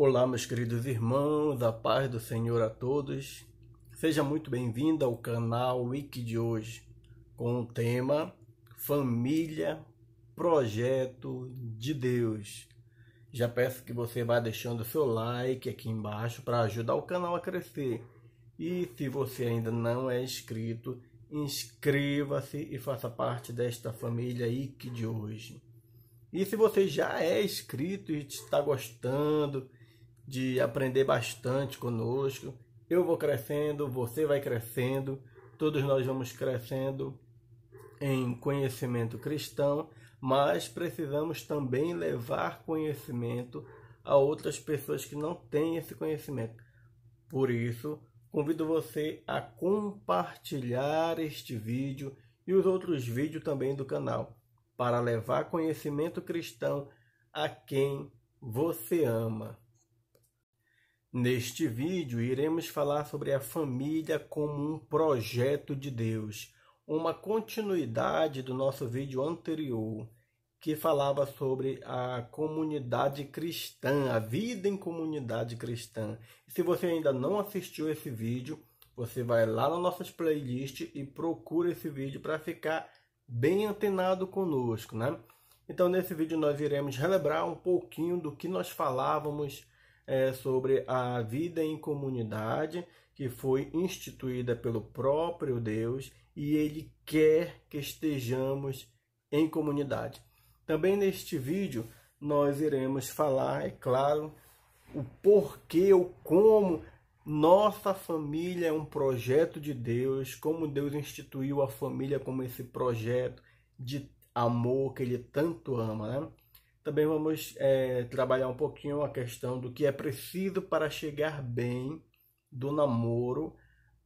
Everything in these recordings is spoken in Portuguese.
Olá, meus queridos irmãos, a paz do Senhor a todos. Seja muito bem-vindo ao canal Wiki de hoje, com o tema Família, Projeto de Deus. Já peço que você vá deixando o seu like aqui embaixo para ajudar o canal a crescer. E se você ainda não é inscrito, inscreva-se e faça parte desta família Wiki de hoje. E se você já é inscrito e está gostando de aprender bastante conosco. Eu vou crescendo, você vai crescendo, todos nós vamos crescendo em conhecimento cristão, mas precisamos também levar conhecimento a outras pessoas que não têm esse conhecimento. Por isso, convido você a compartilhar este vídeo e os outros vídeos também do canal, para levar conhecimento cristão a quem você ama. Neste vídeo, iremos falar sobre a família como um projeto de Deus, uma continuidade do nosso vídeo anterior, que falava sobre a comunidade cristã, a vida em comunidade cristã. Se você ainda não assistiu esse vídeo, você vai lá nas nossas playlists e procura esse vídeo para ficar bem antenado conosco, né? Então, nesse vídeo, nós iremos relembrar um pouquinho do que nós falávamos é, sobre a vida em comunidade que foi instituída pelo próprio Deus e ele quer que estejamos em comunidade. Também neste vídeo nós iremos falar, é claro, o porquê ou como nossa família é um projeto de Deus, como Deus instituiu a família como esse projeto de amor que ele tanto ama, né? Também vamos é, trabalhar um pouquinho a questão do que é preciso para chegar bem do namoro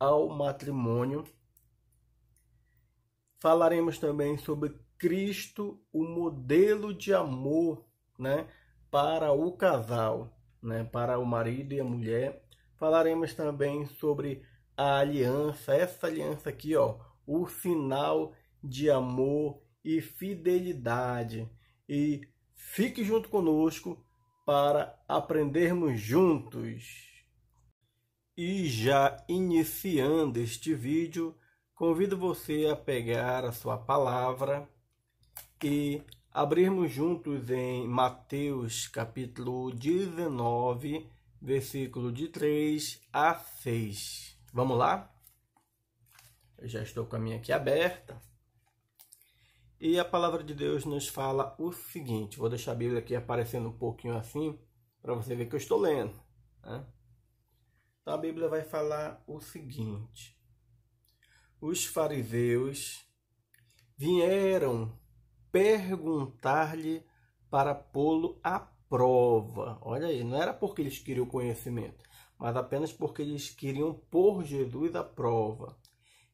ao matrimônio. Falaremos também sobre Cristo, o modelo de amor, né, para o casal, né, para o marido e a mulher. Falaremos também sobre a aliança, essa aliança aqui, ó, o sinal de amor e fidelidade. E Fique junto conosco para aprendermos juntos. E já iniciando este vídeo, convido você a pegar a sua palavra e abrirmos juntos em Mateus capítulo 19, versículo de 3 a 6. Vamos lá? Eu já estou com a minha aqui aberta. E a palavra de Deus nos fala o seguinte: vou deixar a Bíblia aqui aparecendo um pouquinho assim, para você ver que eu estou lendo. Né? Então a Bíblia vai falar o seguinte: os fariseus vieram perguntar-lhe para pô-lo à prova. Olha aí, não era porque eles queriam conhecimento, mas apenas porque eles queriam pôr Jesus à prova.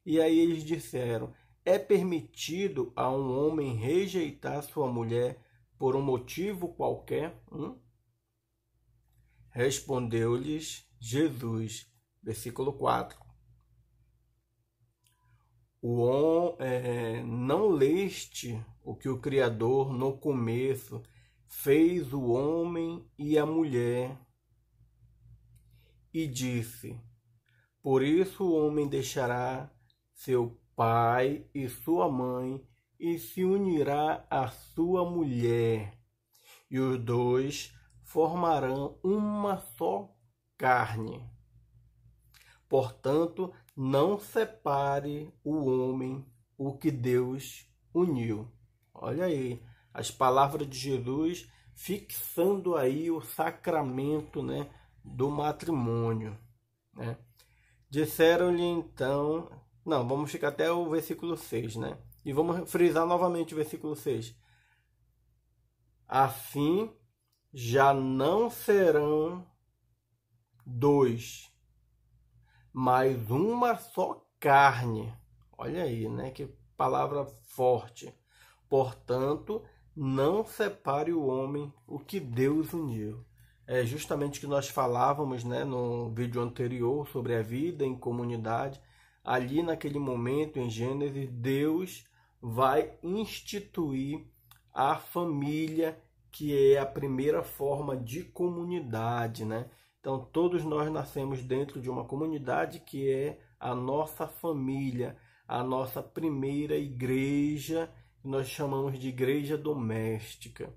E aí eles disseram: é permitido a um homem rejeitar sua mulher por um motivo qualquer? Hum? Respondeu-lhes Jesus, versículo 4. O on, é, não leste o que o Criador no começo fez o homem e a mulher e disse: Por isso o homem deixará seu pai e sua mãe, e se unirá à sua mulher, e os dois formarão uma só carne. Portanto, não separe o homem o que Deus uniu. Olha aí, as palavras de Jesus fixando aí o sacramento, né, do matrimônio, né? Disseram-lhe então não, vamos ficar até o versículo 6, né? E vamos frisar novamente o versículo 6. Assim já não serão dois, mas uma só carne. Olha aí, né? Que palavra forte. Portanto, não separe o homem o que Deus uniu. É justamente o que nós falávamos né, no vídeo anterior sobre a vida em comunidade, ali naquele momento em Gênesis, Deus vai instituir a família, que é a primeira forma de comunidade, né? Então, todos nós nascemos dentro de uma comunidade que é a nossa família, a nossa primeira igreja, que nós chamamos de igreja doméstica.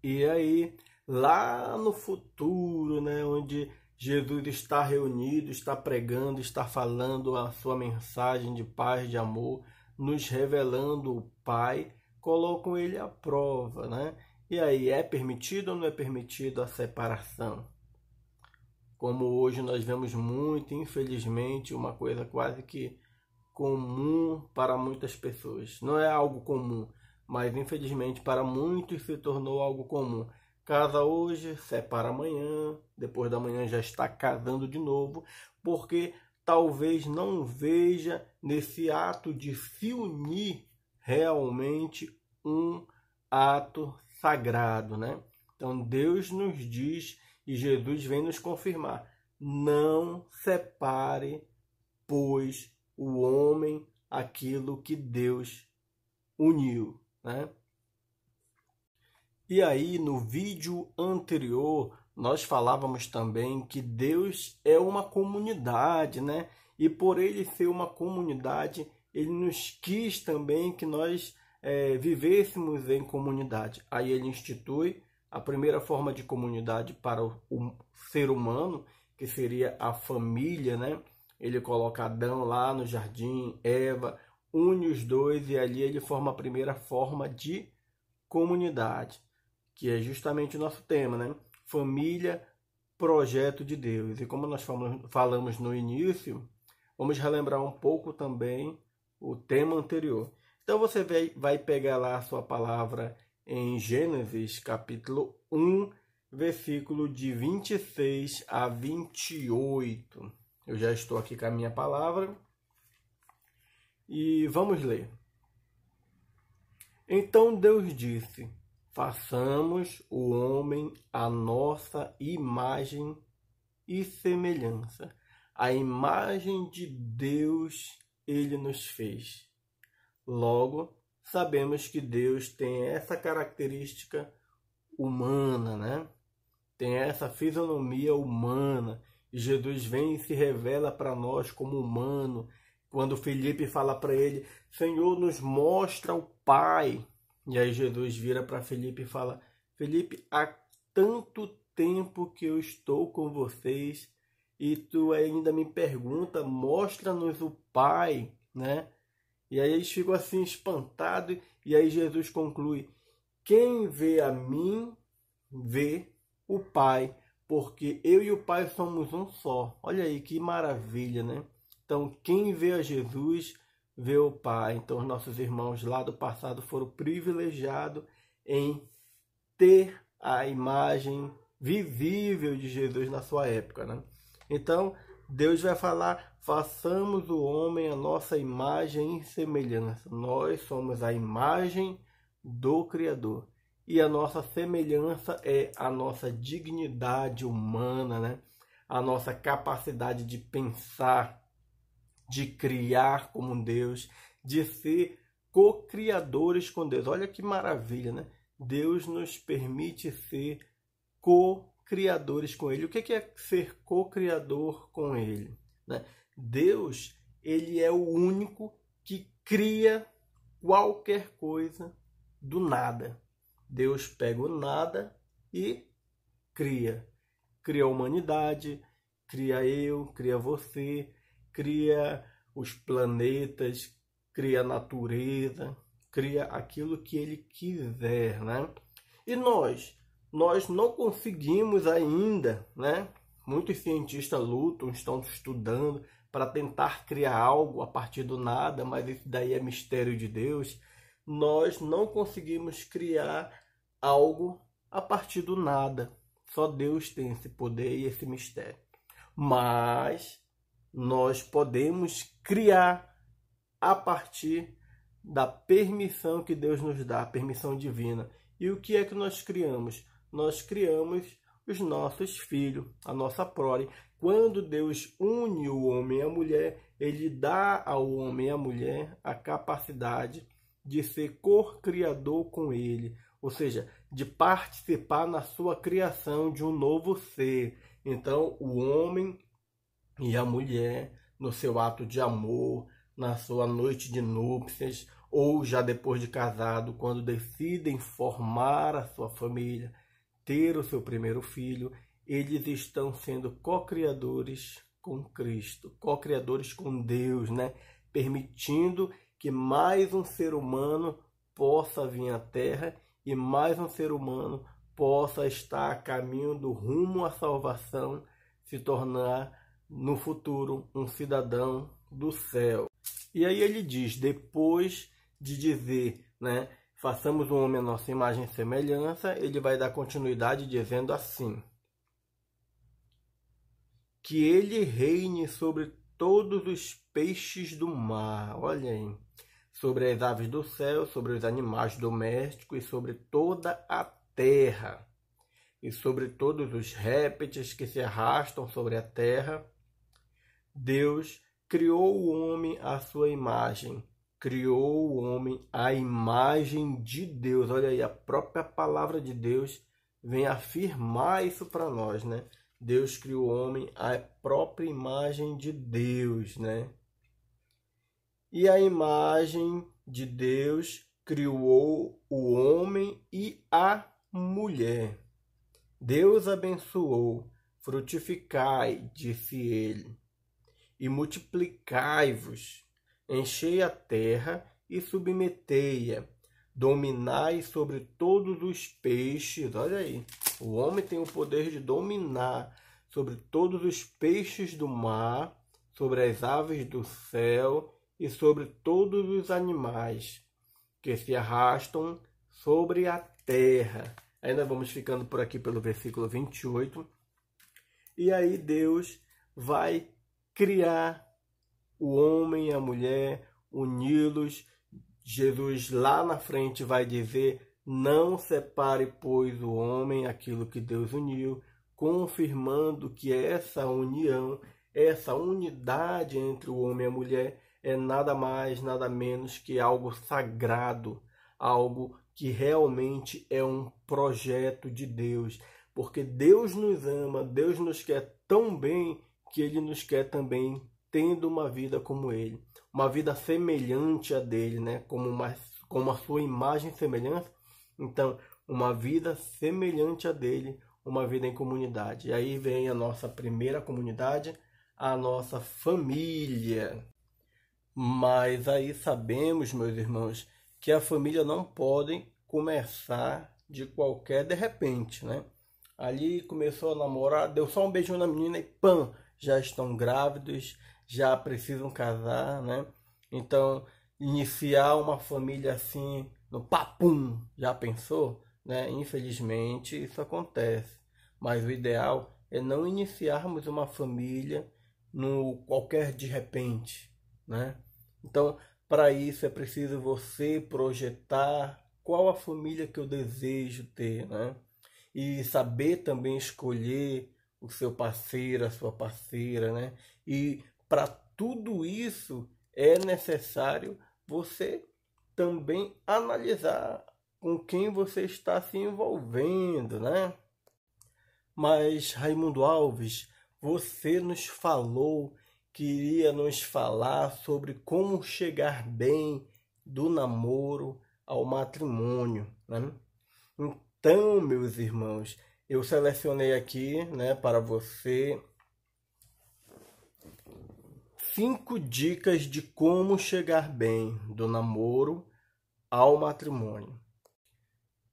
E aí, lá no futuro, né, onde Jesus está reunido, está pregando, está falando a sua mensagem de paz, de amor, nos revelando o Pai, colocam ele à prova, né? E aí, é permitido ou não é permitido a separação? Como hoje nós vemos muito, infelizmente, uma coisa quase que comum para muitas pessoas. Não é algo comum, mas infelizmente para muitos se tornou algo comum Casa hoje, separa amanhã, depois da manhã já está casando de novo, porque talvez não veja nesse ato de se unir realmente um ato sagrado, né? Então Deus nos diz e Jesus vem nos confirmar: não separe, pois, o homem aquilo que Deus uniu, né? E aí, no vídeo anterior, nós falávamos também que Deus é uma comunidade, né? E por ele ser uma comunidade, ele nos quis também que nós é, vivêssemos em comunidade. Aí ele institui a primeira forma de comunidade para o, o ser humano, que seria a família, né? Ele coloca Adão lá no jardim, Eva, une os dois e ali ele forma a primeira forma de comunidade que é justamente o nosso tema, né? Família, projeto de Deus. E como nós falamos no início, vamos relembrar um pouco também o tema anterior. Então você vai pegar lá a sua palavra em Gênesis capítulo 1, versículo de 26 a 28. Eu já estou aqui com a minha palavra. E vamos ler. Então Deus disse: façamos o homem à nossa imagem e semelhança. A imagem de Deus ele nos fez. Logo, sabemos que Deus tem essa característica humana, né? Tem essa fisionomia humana. E Jesus vem e se revela para nós como humano. Quando Felipe fala para ele: Senhor, nos mostra o Pai. E aí Jesus vira para Felipe e fala: Felipe, há tanto tempo que eu estou com vocês e tu ainda me pergunta, mostra-nos o Pai, né? E aí eles ficam assim espantados e aí Jesus conclui: Quem vê a mim, vê o Pai, porque eu e o Pai somos um só. Olha aí que maravilha, né? Então, quem vê a Jesus, vê o Pai. Então, os nossos irmãos lá do passado foram privilegiados em ter a imagem visível de Jesus na sua época. Né? Então, Deus vai falar: façamos o homem a nossa imagem e semelhança. Nós somos a imagem do Criador. E a nossa semelhança é a nossa dignidade humana, né? a nossa capacidade de pensar, de criar como um Deus, de ser co-criadores com Deus. Olha que maravilha, né? Deus nos permite ser co-criadores com Ele. O que é, é ser co-criador com Ele? Né? Deus, ele é o único que cria qualquer coisa do nada. Deus pega o nada e cria. Cria a humanidade, cria eu, cria você, cria os planetas, cria a natureza, cria aquilo que ele quiser, né? E nós, nós não conseguimos ainda, né? Muitos cientistas lutam, estão estudando para tentar criar algo a partir do nada, mas isso daí é mistério de Deus. Nós não conseguimos criar algo a partir do nada. Só Deus tem esse poder e esse mistério. Mas nós podemos criar a partir da permissão que Deus nos dá, a permissão divina. E o que é que nós criamos? Nós criamos os nossos filhos, a nossa prole. Quando Deus une o homem e a mulher, ele dá ao homem e à mulher a capacidade de ser co-criador com ele, ou seja, de participar na sua criação de um novo ser. Então, o homem e a mulher no seu ato de amor, na sua noite de núpcias ou já depois de casado, quando decidem formar a sua família, ter o seu primeiro filho, eles estão sendo co-criadores com Cristo, co-criadores com Deus, né? Permitindo que mais um ser humano possa vir à Terra e mais um ser humano possa estar a caminho do rumo à salvação, se tornar no futuro um cidadão do céu. E aí ele diz, depois de dizer, né, façamos o homem a nossa imagem e semelhança, ele vai dar continuidade dizendo assim: que ele reine sobre todos os peixes do mar. Olha aí. Sobre as aves do céu, sobre os animais domésticos e sobre toda a terra. E sobre todos os répteis que se arrastam sobre a terra Deus criou o homem à sua imagem. Criou o homem à imagem de Deus. Olha aí, a própria palavra de Deus vem afirmar isso para nós, né? Deus criou o homem à própria imagem de Deus, né? E a imagem de Deus criou o homem e a mulher. Deus abençoou, frutificai, disse ele e multiplicai-vos, enchei a terra e submetei-a, dominai sobre todos os peixes. Olha aí, o homem tem o poder de dominar sobre todos os peixes do mar, sobre as aves do céu e sobre todos os animais que se arrastam sobre a terra. Ainda vamos ficando por aqui pelo versículo 28. E aí Deus vai criar o homem e a mulher, uni-los. Jesus lá na frente vai dizer: Não separe, pois, o homem aquilo que Deus uniu, confirmando que essa união, essa unidade entre o homem e a mulher é nada mais, nada menos que algo sagrado, algo que realmente é um projeto de Deus, porque Deus nos ama, Deus nos quer tão bem que ele nos quer também tendo uma vida como ele, uma vida semelhante a dele, né? Como, uma, como a sua imagem e semelhança. Então, uma vida semelhante a dele, uma vida em comunidade. E aí vem a nossa primeira comunidade, a nossa família. Mas aí sabemos, meus irmãos, que a família não pode começar de qualquer de repente, né? Ali começou a namorar, deu só um beijinho na menina e pã, já estão grávidos, já precisam casar, né? Então, iniciar uma família assim, no papum, já pensou? Né? Infelizmente, isso acontece. Mas o ideal é não iniciarmos uma família no qualquer de repente, né? Então, para isso é preciso você projetar qual a família que eu desejo ter, né? E saber também escolher o seu parceiro, a sua parceira, né? E para tudo isso é necessário você também analisar com quem você está se envolvendo, né? Mas Raimundo Alves, você nos falou que iria nos falar sobre como chegar bem do namoro ao matrimônio, né? Então, meus irmãos, eu selecionei aqui, né, para você cinco dicas de como chegar bem do namoro ao matrimônio.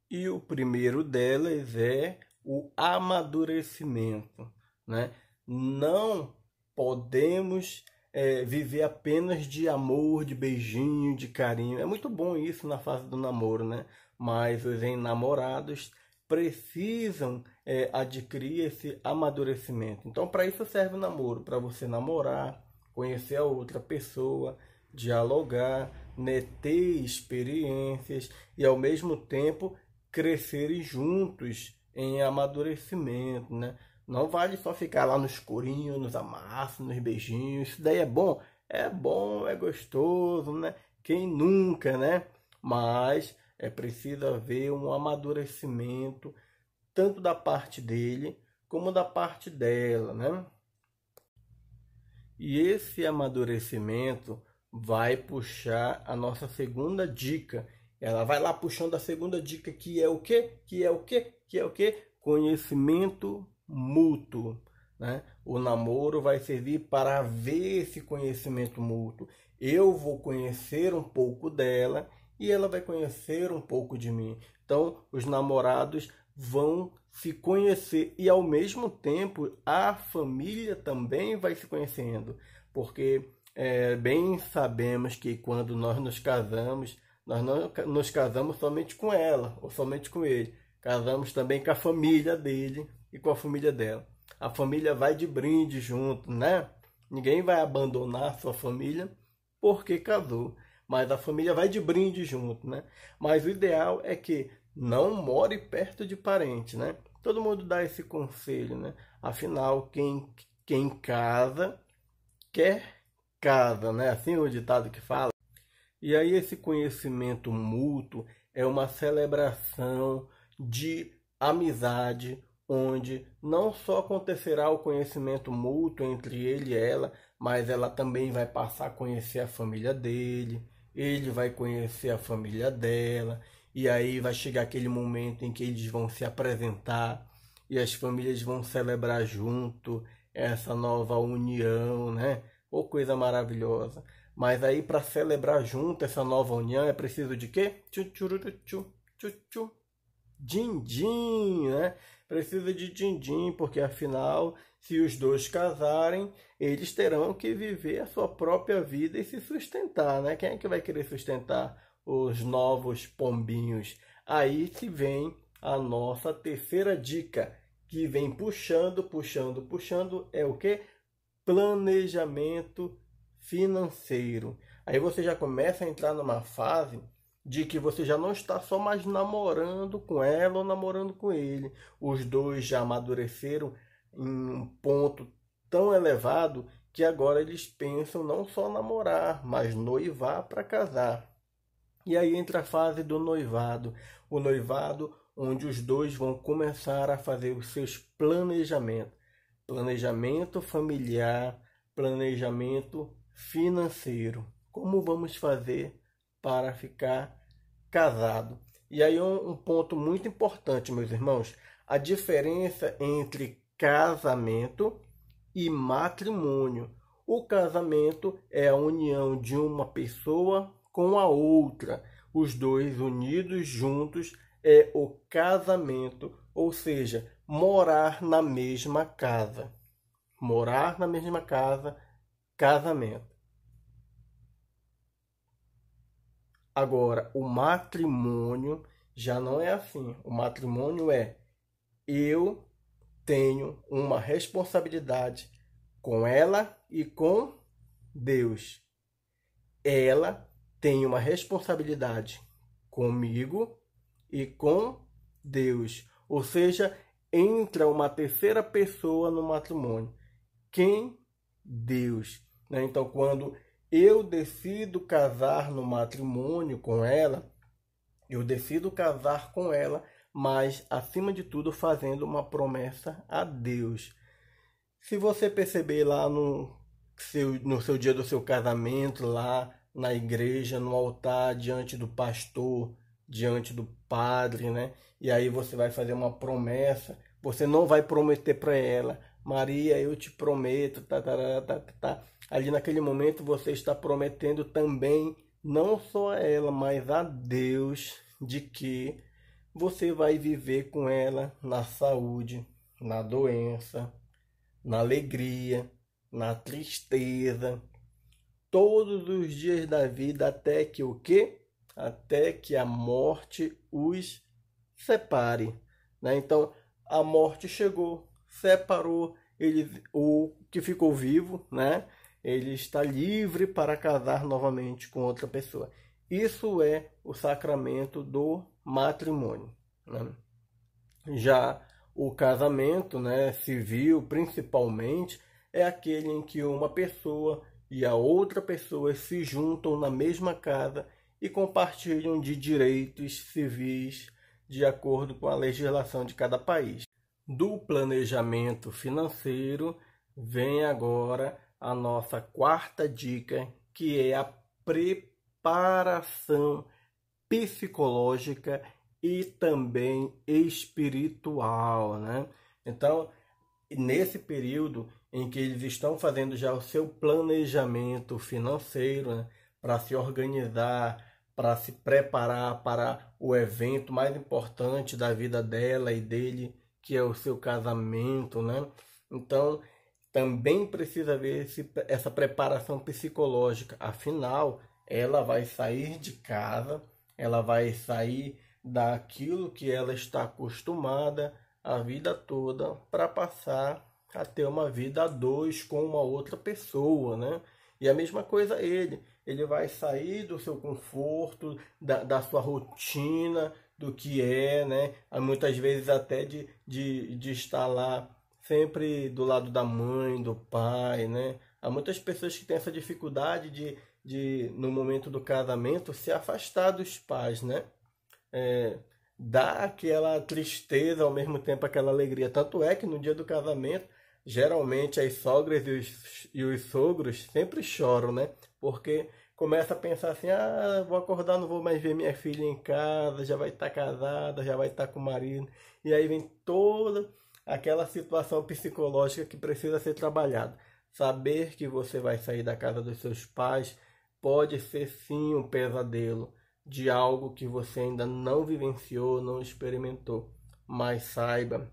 E o primeiro delas é o amadurecimento, né? Não podemos é, viver apenas de amor, de beijinho, de carinho. É muito bom isso na fase do namoro, né? Mas os enamorados precisam é, adquirir esse amadurecimento. Então, para isso serve o namoro, para você namorar, conhecer a outra pessoa, dialogar, né, ter experiências e ao mesmo tempo crescerem juntos em amadurecimento, né? Não vale só ficar lá nos corinhos, nos amassos, nos beijinhos. Isso daí é bom, é bom, é gostoso, né? Quem nunca, né? Mas é preciso haver um amadurecimento, tanto da parte dele como da parte dela, né? E esse amadurecimento vai puxar a nossa segunda dica. Ela vai lá puxando a segunda dica que é o quê? Que é o quê? Que é o quê? Conhecimento mútuo. Né? O namoro vai servir para ver esse conhecimento mútuo. Eu vou conhecer um pouco dela e ela vai conhecer um pouco de mim. Então, os namorados vão se conhecer e ao mesmo tempo a família também vai se conhecendo, porque é, bem sabemos que quando nós nos casamos, nós não nos casamos somente com ela ou somente com ele, casamos também com a família dele e com a família dela. A família vai de brinde junto, né? Ninguém vai abandonar sua família porque casou mas a família vai de brinde junto, né? Mas o ideal é que não more perto de parente, né? Todo mundo dá esse conselho, né? Afinal, quem, quem casa quer casa, né? Assim é o ditado que fala. E aí esse conhecimento mútuo é uma celebração de amizade, onde não só acontecerá o conhecimento mútuo entre ele e ela, mas ela também vai passar a conhecer a família dele, ele vai conhecer a família dela, e aí vai chegar aquele momento em que eles vão se apresentar e as famílias vão celebrar junto essa nova união, né? Ou oh, coisa maravilhosa. Mas aí para celebrar junto essa nova união é preciso de quê? Tchu Din-din, né? Precisa de din-din, porque afinal, se os dois casarem, eles terão que viver a sua própria vida e se sustentar, né? Quem é que vai querer sustentar os novos pombinhos? Aí que vem a nossa terceira dica, que vem puxando, puxando, puxando, é o que? Planejamento financeiro. Aí você já começa a entrar numa fase de que você já não está só mais namorando com ela ou namorando com ele. Os dois já amadureceram em um ponto tão elevado que agora eles pensam não só namorar, mas noivar para casar. E aí entra a fase do noivado, o noivado onde os dois vão começar a fazer os seus planejamentos, planejamento familiar, planejamento financeiro. Como vamos fazer para ficar casado? E aí um, um ponto muito importante, meus irmãos, a diferença entre casamento e matrimônio. O casamento é a união de uma pessoa com a outra. Os dois unidos juntos é o casamento, ou seja, morar na mesma casa. Morar na mesma casa, casamento. Agora, o matrimônio já não é assim. O matrimônio é eu tenho uma responsabilidade com ela e com Deus. Ela tem uma responsabilidade comigo e com Deus. Ou seja, entra uma terceira pessoa no matrimônio. Quem? Deus. Né? Então, quando eu decido casar no matrimônio com ela, eu decido casar com ela, mas acima de tudo fazendo uma promessa a Deus. Se você perceber lá no seu, no seu dia do seu casamento, lá na igreja, no altar, diante do pastor, diante do padre, né? E aí você vai fazer uma promessa, você não vai prometer para ela, Maria, eu te prometo, tá, tá, tá, tá, Ali naquele momento você está prometendo também, não só a ela, mas a Deus, de que você vai viver com ela na saúde, na doença, na alegria, na tristeza, todos os dias da vida até que o quê? Até que a morte os separe, né? Então, a morte chegou, separou ele o que ficou vivo, né? Ele está livre para casar novamente com outra pessoa. Isso é o sacramento do matrimônio. Né? Já o casamento né, civil, principalmente, é aquele em que uma pessoa e a outra pessoa se juntam na mesma casa e compartilham de direitos civis de acordo com a legislação de cada país. Do planejamento financeiro vem agora a nossa quarta dica, que é a preparação psicológica e também espiritual, né? Então, nesse período em que eles estão fazendo já o seu planejamento financeiro né, para se organizar, para se preparar para o evento mais importante da vida dela e dele, que é o seu casamento, né? Então, também precisa haver esse, essa preparação psicológica. Afinal, ela vai sair de casa ela vai sair daquilo que ela está acostumada a vida toda para passar a ter uma vida a dois com uma outra pessoa, né? E a mesma coisa ele. Ele vai sair do seu conforto, da, da sua rotina, do que é, né? Muitas vezes até de, de, de estar lá sempre do lado da mãe, do pai, né? Há muitas pessoas que têm essa dificuldade de de, no momento do casamento, se afastar dos pais, né? É, dá aquela tristeza ao mesmo tempo aquela alegria. Tanto é que no dia do casamento, geralmente as sogras e os, e os sogros sempre choram, né? Porque começa a pensar assim: ah, vou acordar, não vou mais ver minha filha em casa, já vai estar tá casada, já vai estar tá com o marido. E aí vem toda aquela situação psicológica que precisa ser trabalhada. Saber que você vai sair da casa dos seus pais, pode ser sim um pesadelo de algo que você ainda não vivenciou, não experimentou. Mas saiba,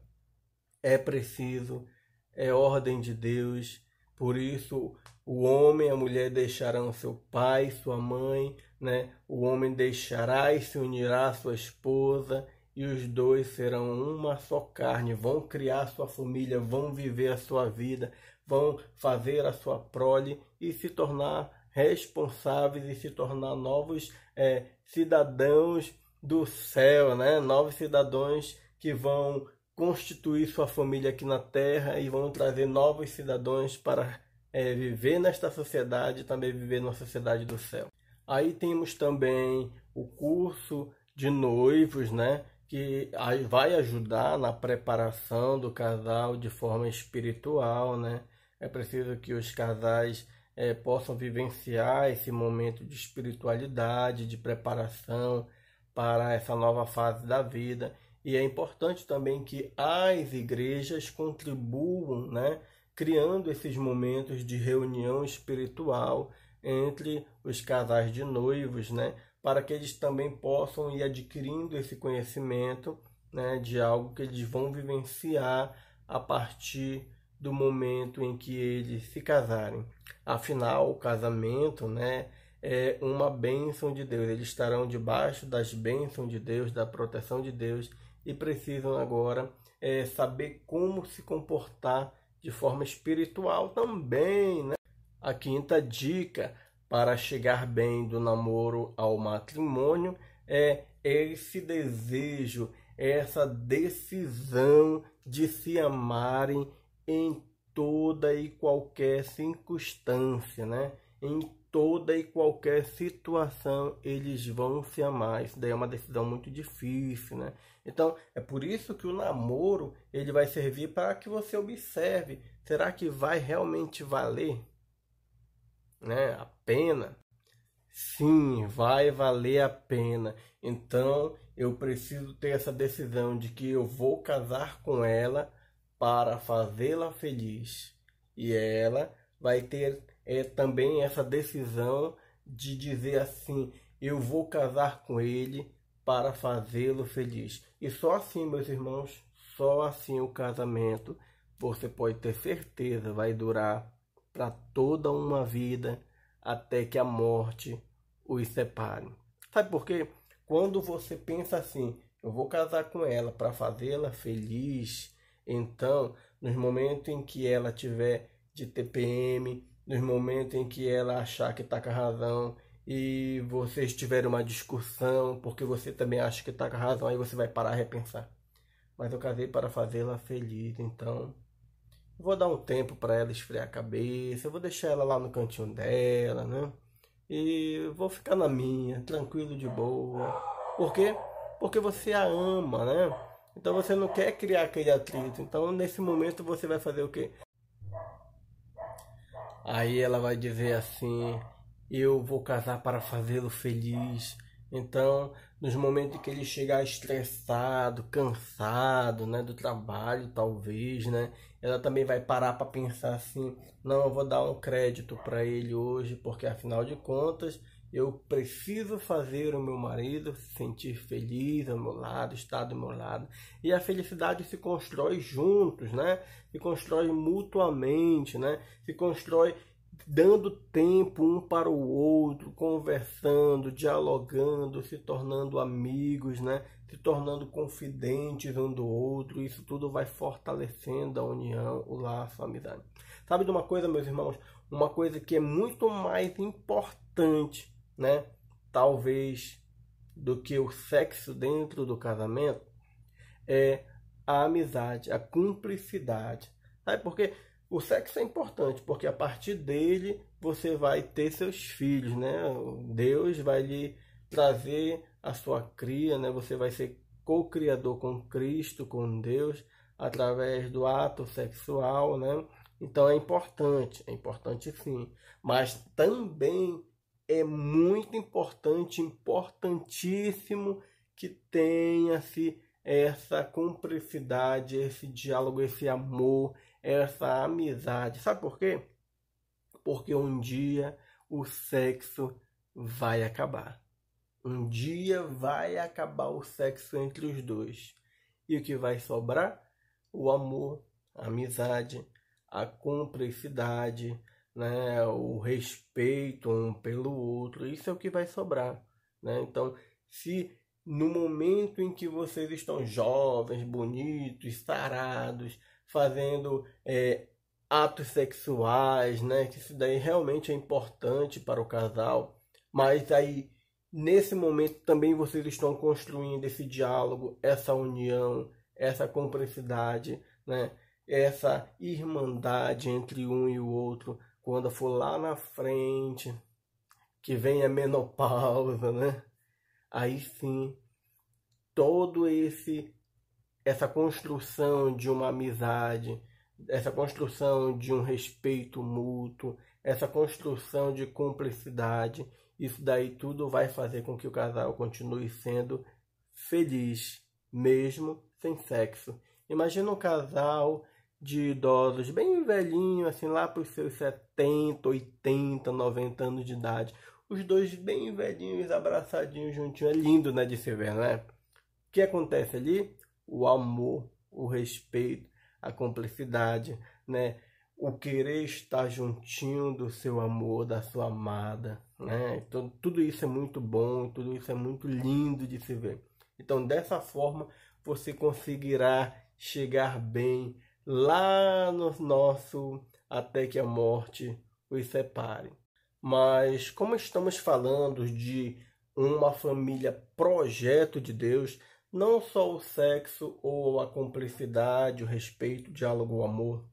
é preciso, é ordem de Deus. Por isso, o homem e a mulher deixarão seu pai, sua mãe, né? O homem deixará e se unirá à sua esposa, e os dois serão uma só carne. Vão criar sua família, vão viver a sua vida, vão fazer a sua prole e se tornar responsáveis e se tornar novos é, cidadãos do céu, né? novos cidadãos que vão constituir sua família aqui na terra e vão trazer novos cidadãos para é, viver nesta sociedade e também viver na sociedade do céu. Aí temos também o curso de noivos, né? que vai ajudar na preparação do casal de forma espiritual, né? É preciso que os casais é, possam vivenciar esse momento de espiritualidade, de preparação para essa nova fase da vida. E é importante também que as igrejas contribuam, né, criando esses momentos de reunião espiritual entre os casais de noivos, né, para que eles também possam ir adquirindo esse conhecimento né, de algo que eles vão vivenciar a partir do momento em que eles se casarem. Afinal, o casamento, né, é uma bênção de Deus. Eles estarão debaixo das bênçãos de Deus, da proteção de Deus e precisam agora é, saber como se comportar de forma espiritual também, né? A quinta dica para chegar bem do namoro ao matrimônio é esse desejo, essa decisão de se amarem em toda e qualquer circunstância, né? Em toda e qualquer situação eles vão se amar. Isso daí é uma decisão muito difícil, né? Então, é por isso que o namoro, ele vai servir para que você observe, será que vai realmente valer, né, a pena? Sim, vai valer a pena. Então, eu preciso ter essa decisão de que eu vou casar com ela para fazê-la feliz. E ela vai ter é, também essa decisão de dizer assim: eu vou casar com ele para fazê-lo feliz. E só assim, meus irmãos, só assim o casamento, você pode ter certeza, vai durar para toda uma vida até que a morte os separe. Sabe por quê? Quando você pensa assim, eu vou casar com ela para fazê-la feliz, então, nos momentos em que ela tiver de TPM, nos momentos em que ela achar que está com a razão e vocês tiverem uma discussão porque você também acha que está com a razão, aí você vai parar e repensar. Mas eu casei para fazê-la feliz, então vou dar um tempo para ela esfriar a cabeça, vou deixar ela lá no cantinho dela, né? E vou ficar na minha, tranquilo de boa. Por quê? Porque você a ama, né? Então você não quer criar aquele atrito. Então nesse momento você vai fazer o quê? Aí ela vai dizer assim: Eu vou casar para fazê-lo feliz. Então, nos momentos que ele chegar estressado, cansado, né, do trabalho, talvez, né, ela também vai parar para pensar assim: não, eu vou dar um crédito para ele hoje, porque afinal de contas eu preciso fazer o meu marido se sentir feliz ao meu lado, estar do meu lado. E a felicidade se constrói juntos, né? Se constrói mutuamente, né? Se constrói dando tempo um para o outro, conversando, dialogando, se tornando amigos, né? Se tornando confidentes um do outro. Isso tudo vai fortalecendo a união, o laço, a amizade. Sabe de uma coisa, meus irmãos? Uma coisa que é muito mais importante né? Talvez do que o sexo dentro do casamento é a amizade, a cumplicidade. Sabe né? Porque O sexo é importante, porque a partir dele você vai ter seus filhos, né? Deus vai lhe trazer a sua cria, né? Você vai ser co-criador com Cristo, com Deus, através do ato sexual, né? Então é importante, é importante sim, mas também é muito importante, importantíssimo que tenha-se essa cumplicidade, esse diálogo, esse amor, essa amizade. Sabe por quê? Porque um dia o sexo vai acabar. Um dia vai acabar o sexo entre os dois. E o que vai sobrar? O amor, a amizade, a cumplicidade, né, o respeito um pelo outro, isso é o que vai sobrar. Né? Então, se no momento em que vocês estão jovens, bonitos, sarados, fazendo é, atos sexuais, né, que isso daí realmente é importante para o casal, mas aí nesse momento também vocês estão construindo esse diálogo, essa união, essa cumplicidade, né, essa irmandade entre um e o outro, quando for lá na frente, que vem a menopausa, né? Aí sim, todo esse essa construção de uma amizade, essa construção de um respeito mútuo, essa construção de cumplicidade, isso daí tudo vai fazer com que o casal continue sendo feliz, mesmo sem sexo. Imagina um casal de idosos bem velhinho, assim, lá para os seus 70, 80, 90 anos de idade. Os dois bem velhinhos, abraçadinhos, juntinhos. É lindo, né, de se ver, né? O que acontece ali? O amor, o respeito, a cumplicidade, né? O querer estar juntinho do seu amor, da sua amada, né? Então, tudo isso é muito bom, tudo isso é muito lindo de se ver. Então, dessa forma, você conseguirá chegar bem lá no nosso até que a morte os separe. Mas como estamos falando de uma família projeto de Deus, não só o sexo ou a cumplicidade, o respeito, o diálogo, o amor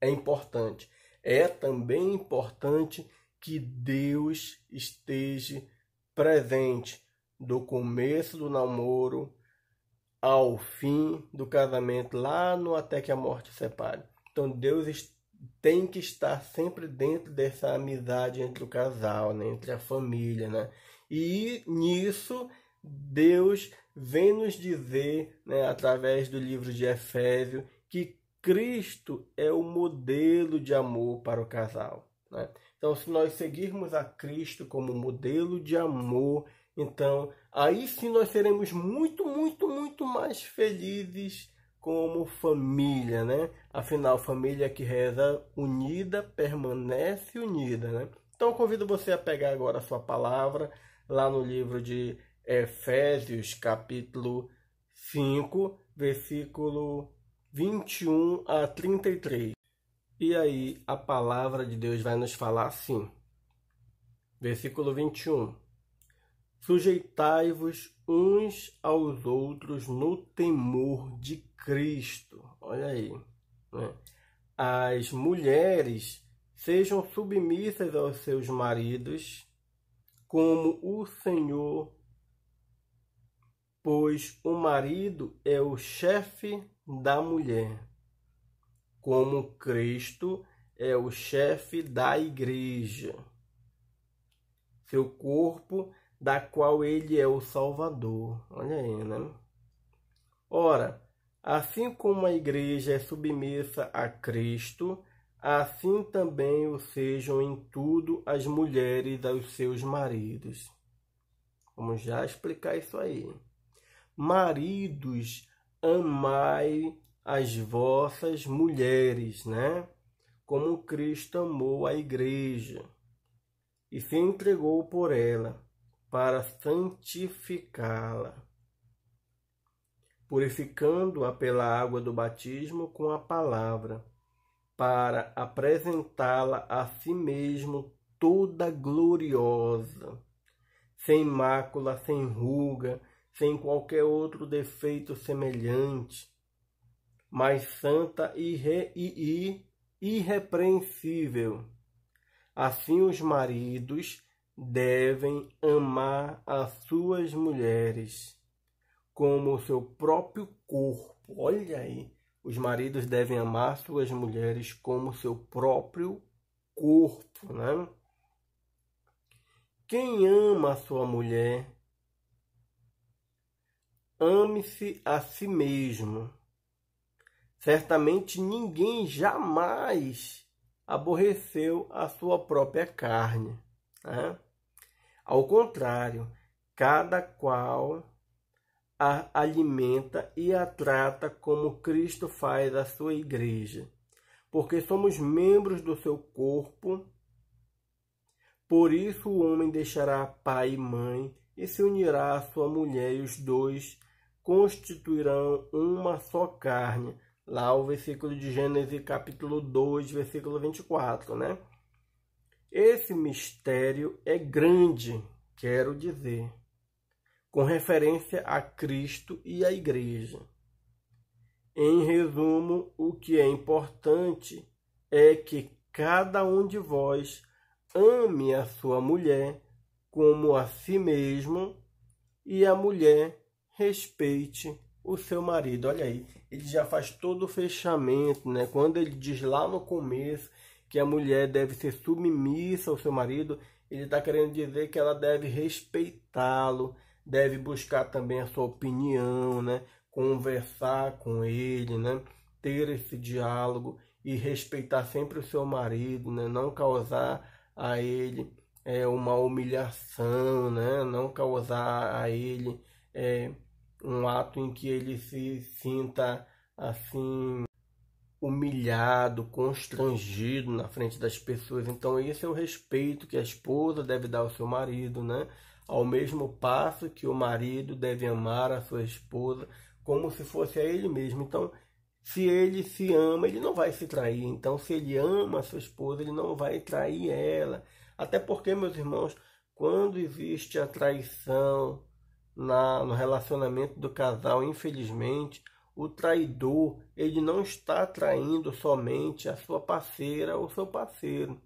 é importante. É também importante que Deus esteja presente do começo do namoro ao fim do casamento, lá no até que a morte separe. Então Deus tem que estar sempre dentro dessa amizade entre o casal, né? entre a família, né? E nisso Deus vem nos dizer, né, através do livro de Efésio, que Cristo é o modelo de amor para o casal. Né? Então, se nós seguirmos a Cristo como modelo de amor então, aí sim nós seremos muito, muito, muito mais felizes como família, né? Afinal, família que reza unida permanece unida, né? Então, convido você a pegar agora a sua palavra lá no livro de Efésios, capítulo 5, versículo 21 a 33. E aí, a palavra de Deus vai nos falar assim. Versículo 21. Sujeitai-vos uns aos outros no temor de Cristo. Olha aí. Né? As mulheres sejam submissas aos seus maridos, como o Senhor, pois o marido é o chefe da mulher, como Cristo é o chefe da igreja. Seu corpo é da qual ele é o Salvador. Olha aí, né? Ora, assim como a igreja é submissa a Cristo, assim também o sejam em tudo as mulheres aos seus maridos. Vamos já explicar isso aí. Maridos, amai as vossas mulheres, né? Como Cristo amou a igreja e se entregou por ela para santificá-la, purificando-a pela água do batismo com a palavra, para apresentá-la a si mesmo toda gloriosa, sem mácula, sem ruga, sem qualquer outro defeito semelhante, mas santa e, re, e, e irrepreensível. Assim os maridos devem amar as suas mulheres como o seu próprio corpo. Olha aí, os maridos devem amar suas mulheres como seu próprio corpo, né? Quem ama a sua mulher, ame-se a si mesmo. Certamente ninguém jamais aborreceu a sua própria carne. Né? Ao contrário, cada qual a alimenta e a trata como Cristo faz a sua igreja, porque somos membros do seu corpo. Por isso o homem deixará pai e mãe e se unirá à sua mulher, e os dois constituirão uma só carne. Lá o versículo de Gênesis capítulo 2, versículo 24, né? Esse mistério é grande, quero dizer, com referência a Cristo e à Igreja. Em resumo, o que é importante é que cada um de vós ame a sua mulher como a si mesmo e a mulher respeite o seu marido. Olha aí, ele já faz todo o fechamento, né? Quando ele diz lá no começo que a mulher deve ser submissa ao seu marido, ele está querendo dizer que ela deve respeitá-lo, deve buscar também a sua opinião, né? conversar com ele, né? ter esse diálogo e respeitar sempre o seu marido, né? não causar a ele é, uma humilhação, né? não causar a ele é, um ato em que ele se sinta assim humilhado, constrangido na frente das pessoas. Então, esse é o respeito que a esposa deve dar ao seu marido, né? Ao mesmo passo que o marido deve amar a sua esposa como se fosse a ele mesmo. Então, se ele se ama, ele não vai se trair. Então, se ele ama a sua esposa, ele não vai trair ela. Até porque, meus irmãos, quando existe a traição na, no relacionamento do casal, infelizmente, o traidor, ele não está traindo somente a sua parceira ou seu parceiro.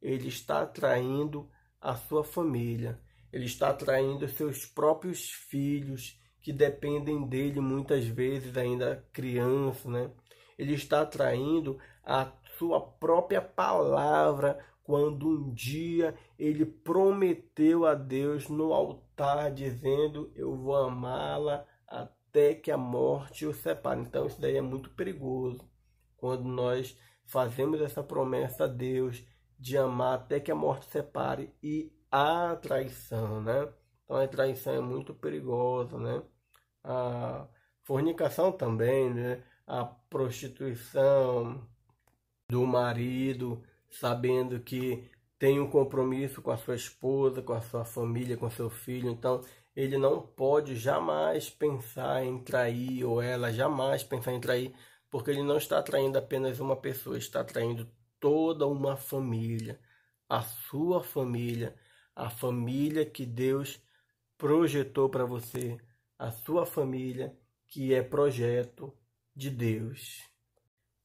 Ele está traindo a sua família. Ele está traindo seus próprios filhos, que dependem dele muitas vezes, ainda criança, né? Ele está traindo a sua própria palavra quando um dia ele prometeu a Deus no altar, dizendo: Eu vou amá-la até que a morte os separe. Então isso daí é muito perigoso. Quando nós fazemos essa promessa a Deus de amar até que a morte separe e a traição, né? Então a traição é muito perigosa, né? A fornicação também, né? A prostituição do marido, sabendo que tem um compromisso com a sua esposa, com a sua família, com seu filho. Então, ele não pode jamais pensar em trair, ou ela jamais pensar em trair, porque ele não está traindo apenas uma pessoa, está traindo toda uma família, a sua família, a família que Deus projetou para você, a sua família que é projeto de Deus.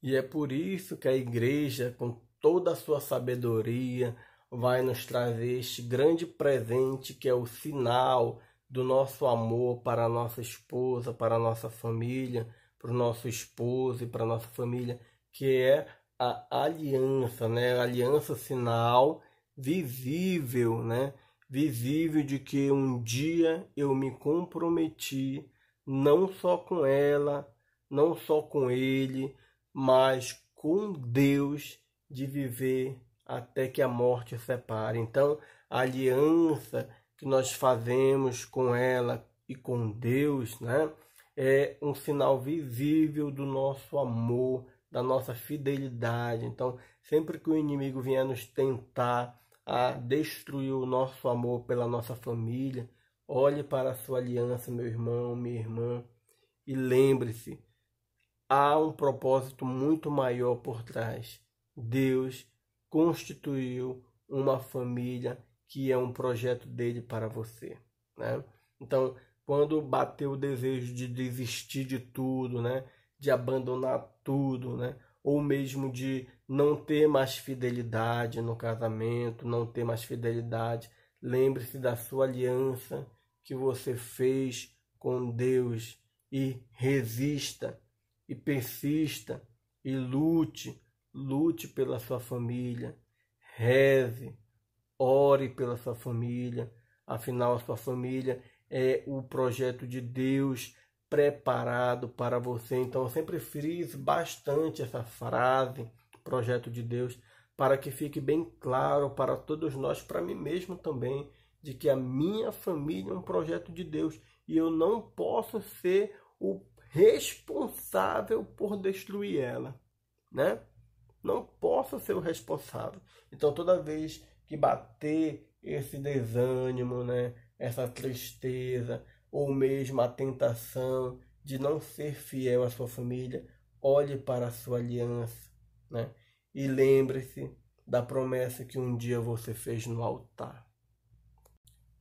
E é por isso que a igreja, com toda a sua sabedoria, vai nos trazer este grande presente que é o sinal, do nosso amor para a nossa esposa, para a nossa família, para o nosso esposo e para a nossa família, que é a aliança, né? A aliança sinal visível, né? Visível de que um dia eu me comprometi não só com ela, não só com ele, mas com Deus de viver até que a morte separe. Então, a aliança que nós fazemos com ela e com Deus, né? É um sinal visível do nosso amor, da nossa fidelidade. Então, sempre que o inimigo vier nos tentar a destruir o nosso amor pela nossa família, olhe para a sua aliança, meu irmão, minha irmã, e lembre-se, há um propósito muito maior por trás. Deus constituiu uma família que é um projeto dele para você, né? Então, quando bater o desejo de desistir de tudo, né? De abandonar tudo, né? Ou mesmo de não ter mais fidelidade no casamento, não ter mais fidelidade, lembre-se da sua aliança que você fez com Deus e resista e persista e lute, lute pela sua família, reze, ore pela sua família, afinal, a sua família é o projeto de Deus preparado para você. Então, eu sempre friso bastante essa frase, projeto de Deus, para que fique bem claro para todos nós, para mim mesmo também, de que a minha família é um projeto de Deus e eu não posso ser o responsável por destruir ela, né? Não posso ser o responsável. Então, toda vez que bater esse desânimo, né? essa tristeza, ou mesmo a tentação de não ser fiel à sua família, olhe para a sua aliança né? e lembre-se da promessa que um dia você fez no altar.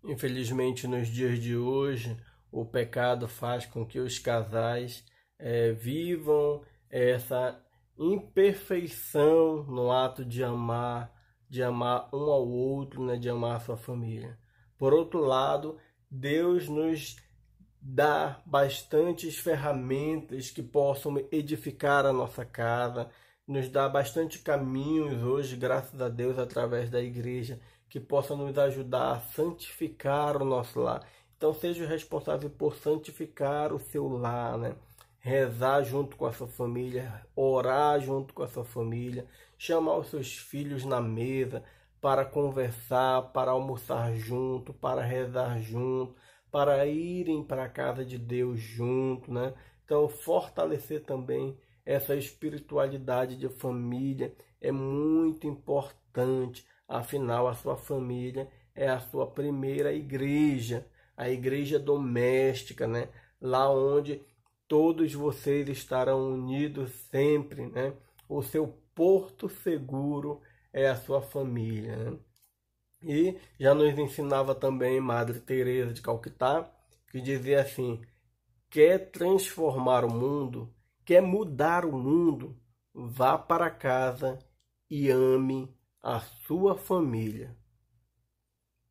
Infelizmente, nos dias de hoje, o pecado faz com que os casais é, vivam essa imperfeição no ato de amar, de amar um ao outro, né, de amar a sua família. Por outro lado, Deus nos dá bastantes ferramentas que possam edificar a nossa casa, nos dá bastante caminhos hoje, graças a Deus, através da igreja, que possam nos ajudar a santificar o nosso lar. Então, seja responsável por santificar o seu lar, né? rezar junto com a sua família, orar junto com a sua família, chamar os seus filhos na mesa para conversar, para almoçar junto, para rezar junto, para irem para a casa de Deus junto, né? Então, fortalecer também essa espiritualidade de família é muito importante. Afinal, a sua família é a sua primeira igreja, a igreja doméstica, né? Lá onde todos vocês estarão unidos sempre, né? O seu porto seguro é a sua família. Né? E já nos ensinava também Madre Teresa de Calcutá, que dizia assim: quer transformar o mundo, quer mudar o mundo, vá para casa e ame a sua família.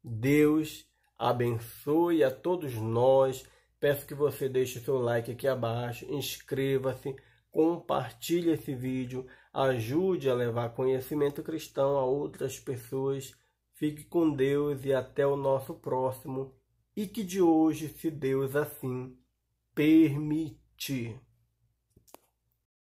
Deus abençoe a todos nós Peço que você deixe seu like aqui abaixo, inscreva-se, compartilhe esse vídeo, ajude a levar conhecimento cristão a outras pessoas. Fique com Deus e até o nosso próximo. E que de hoje, se Deus assim permitir.